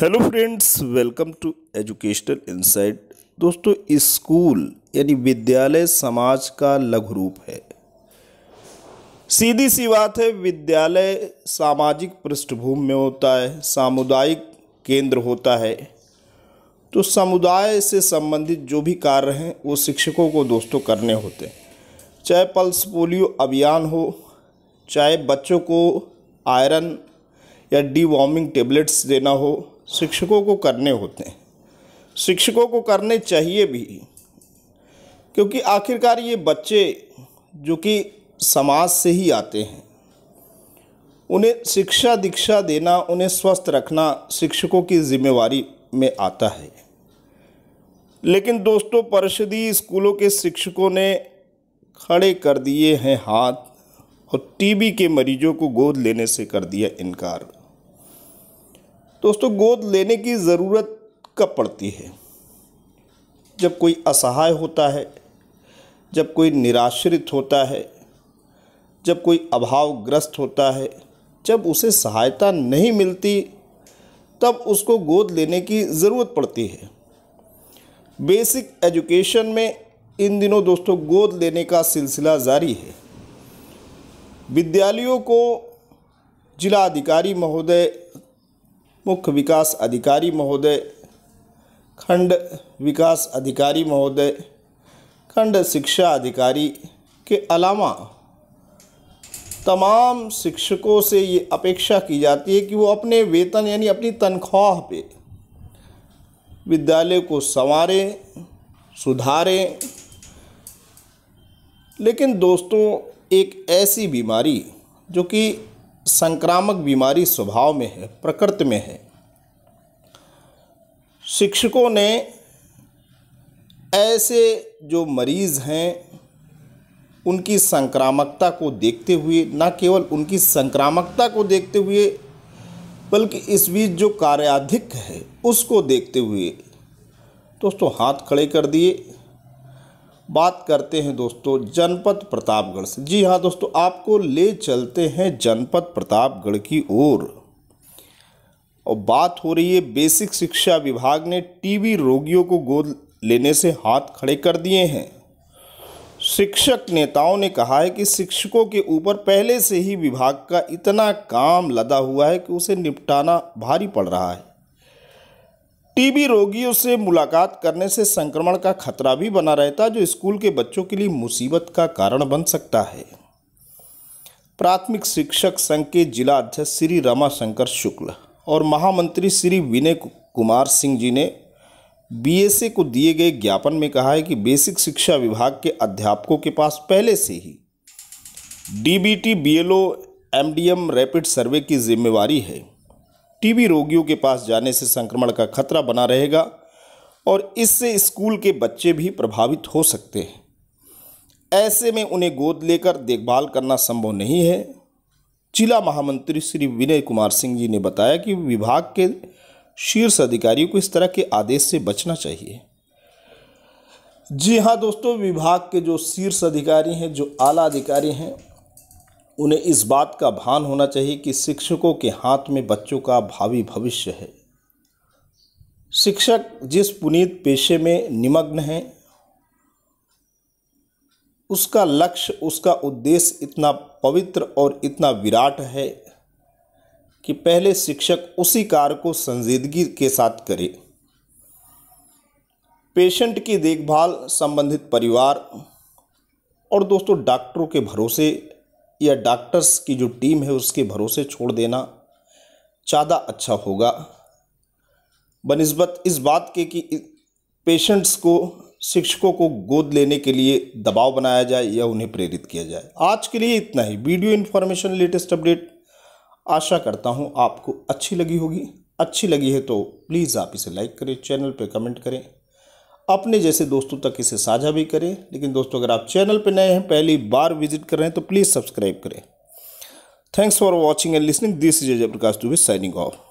hello friends welcome to educational insight दोस्तों school यानी विद्यालय समाज का लघु रूप है सीधी सी बात है विद्यालय सामाजिक पृष्ठभूमि में होता है सामुदायिक केंद्र होता है तो समुदाय से संबंधित जो भी कार्य हैं वो शिक्षकों को दोस्तों करने होते हैं चाहे पल्स पोलियो अभियान हो चाहे बच्चों को आयरन या डी वार्मिंग टेबलेट्स देना हो शिक्षकों को करने होते हैं शिक्षकों को करने चाहिए भी क्योंकि आखिरकार ये बच्चे जो कि समाज से ही आते हैं उन्हें शिक्षा दीक्षा देना उन्हें स्वस्थ रखना शिक्षकों की जिम्मेवारी में आता है लेकिन दोस्तों परिषदी स्कूलों के शिक्षकों ने खड़े कर दिए हैं हाथ और टीबी के मरीजों को गोद लेने से कर दिया इनकार दोस्तों गोद लेने की ज़रूरत कब पड़ती है जब कोई असहाय होता है जब कोई निराश्रित होता है जब कोई अभावग्रस्त होता है जब उसे सहायता नहीं मिलती तब उसको गोद लेने की ज़रूरत पड़ती है बेसिक एजुकेशन में इन दिनों दोस्तों गोद लेने का सिलसिला जारी है विद्यालयों को जिला अधिकारी महोदय मुख्य विकास अधिकारी महोदय खंड विकास अधिकारी महोदय खंड शिक्षा अधिकारी के अलावा तमाम शिक्षकों से ये अपेक्षा की जाती है कि वो अपने वेतन यानी अपनी तनख्वाह पे विद्यालय को संवारें सुधारें लेकिन दोस्तों एक ऐसी बीमारी जो कि संक्रामक बीमारी स्वभाव में है प्रकृति में है शिक्षकों ने ऐसे जो मरीज़ हैं उनकी संक्रामकता को देखते हुए न केवल उनकी संक्रामकता को देखते हुए बल्कि इस बीच जो कार्याधिक है उसको देखते हुए दोस्तों हाथ खड़े कर दिए बात करते हैं दोस्तों जनपद प्रतापगढ़ से जी हाँ दोस्तों आपको ले चलते हैं जनपद प्रतापगढ़ की ओर और।, बात हो रही है बेसिक शिक्षा विभाग ने टीबी रोगियों को गोद लेने से हाथ खड़े कर दिए हैं शिक्षक नेताओं ने कहा है कि शिक्षकों के ऊपर पहले से ही विभाग का इतना काम लदा हुआ है कि उसे निपटाना भारी पड़ रहा है टीबी रोगियों से मुलाकात करने से संक्रमण का खतरा भी बना रहता जो स्कूल के बच्चों के लिए मुसीबत का कारण बन सकता है प्राथमिक शिक्षक संघ के जिला अध्यक्ष श्री रमाशंकर शुक्ल और महामंत्री श्री विनय कुमार सिंह जी ने बीएसए को दिए गए ज्ञापन में कहा है कि बेसिक शिक्षा विभाग के अध्यापकों के पास पहले से ही DBT BLO MDM rapid survey की जिम्मेवारी है टीबी रोगियों के पास जाने से संक्रमण का खतरा बना रहेगा और इससे स्कूल के बच्चे भी प्रभावित हो सकते हैं ऐसे में उन्हें गोद लेकर देखभाल करना संभव नहीं है जिला महामंत्री श्री विनय कुमार सिंह जी ने बताया कि विभाग के शीर्ष अधिकारियों को इस तरह के आदेश से बचना चाहिए जी हाँ दोस्तों विभाग के जो शीर्ष अधिकारी हैं जो आला अधिकारी हैं उन्हें इस बात का भान होना चाहिए कि शिक्षकों के हाथ में बच्चों का भावी भविष्य है शिक्षक जिस पुनीत पेशे में निमग्न हैं उसका लक्ष्य उसका उद्देश्य इतना पवित्र और इतना विराट है कि पहले शिक्षक उसी कार्य को संजीदगी के साथ करे पेशेंट की देखभाल संबंधित परिवार और दोस्तों डॉक्टरों के भरोसे या डॉक्टर्स की जो टीम है उसके भरोसे छोड़ देना ज़्यादा अच्छा होगा बनस्बत इस बात के कि पेशेंट्स को शिक्षकों को गोद लेने के लिए दबाव बनाया जाए या उन्हें प्रेरित किया जाए आज के लिए इतना ही वीडियो इन्फॉर्मेशन लेटेस्ट अपडेट आशा करता हूँ आपको अच्छी लगी होगी अच्छी लगी है तो प्लीज़ आप इसे लाइक करें चैनल पर कमेंट करें अपने जैसे दोस्तों तक इसे साझा भी करें लेकिन दोस्तों अगर आप चैनल पर नए हैं पहली बार विजिट कर रहे हैं तो प्लीज़ सब्सक्राइब करें thanks for watching and listening this is Jayprakash टू दुबे साइनिंग ऑफ